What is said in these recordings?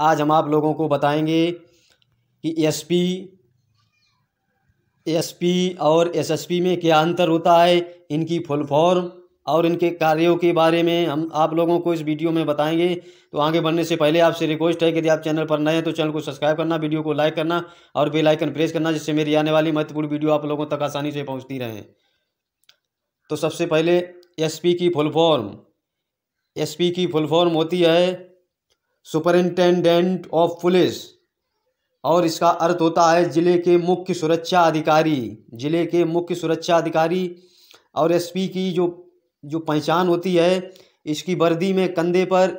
आज हम आप लोगों को बताएंगे कि एसपी एसपी और एसएसपी में क्या अंतर होता है इनकी फुल फॉर्म और इनके कार्यों के बारे में हम आप लोगों को इस वीडियो में बताएंगे तो आगे बढ़ने से पहले आपसे रिक्वेस्ट है कि यदि आप चैनल पर नए हैं तो चैनल को सब्सक्राइब करना वीडियो को लाइक करना और बेल आइकन प्रेस करना जिससे मेरी आने वाली महत्वपूर्ण वीडियो आप लोगों तक आसानी से पहुंचती रहे तो सबसे पहले एसपी की फुल फॉर्म एसपी की फुल फॉर्म होती है सुपरिंटेंडेंट ऑफ पुलिस और इसका अर्थ होता है जिले के मुख्य सुरक्षा अधिकारी जिले के मुख्य सुरक्षा अधिकारी और एसपी की जो जो पहचान होती है इसकी वर्दी में कंधे पर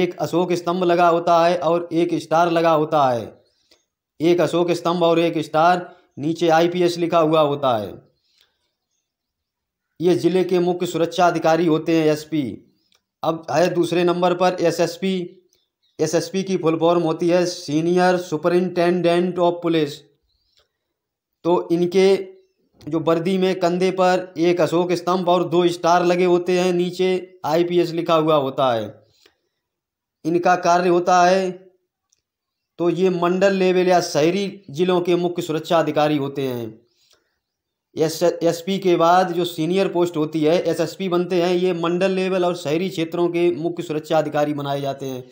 एक अशोक स्तंभ लगा होता है और एक स्टार लगा होता है एक अशोक स्तंभ और एक स्टार नीचे आईपीएस लिखा हुआ होता है ये जिले के मुख्य सुरक्षा अधिकारी होते हैं एसपी अब है दूसरे नंबर पर एसएसपी एसएसपी की फुल फॉर्म होती है सीनियर सुपरिंटेंडेंट ऑफ पुलिस तो इनके जो वर्दी में कंधे पर एक अशोक स्तंभ और दो स्टार लगे होते हैं नीचे आईपीएस लिखा हुआ होता है इनका कार्य होता है तो ये मंडल लेवल या शहरी जिलों के मुख्य सुरक्षा अधिकारी होते हैं एस पी के बाद जो सीनियर पोस्ट होती है एसएसपी बनते हैं ये मंडल लेवल और शहरी क्षेत्रों के मुख्य सुरक्षा अधिकारी बनाए जाते हैं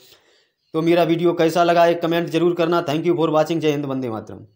तो मेरा वीडियो कैसा लगा एक कमेंट जरूर करना थैंक यू फॉर वॉचिंग जय हिंद वंदे मातरम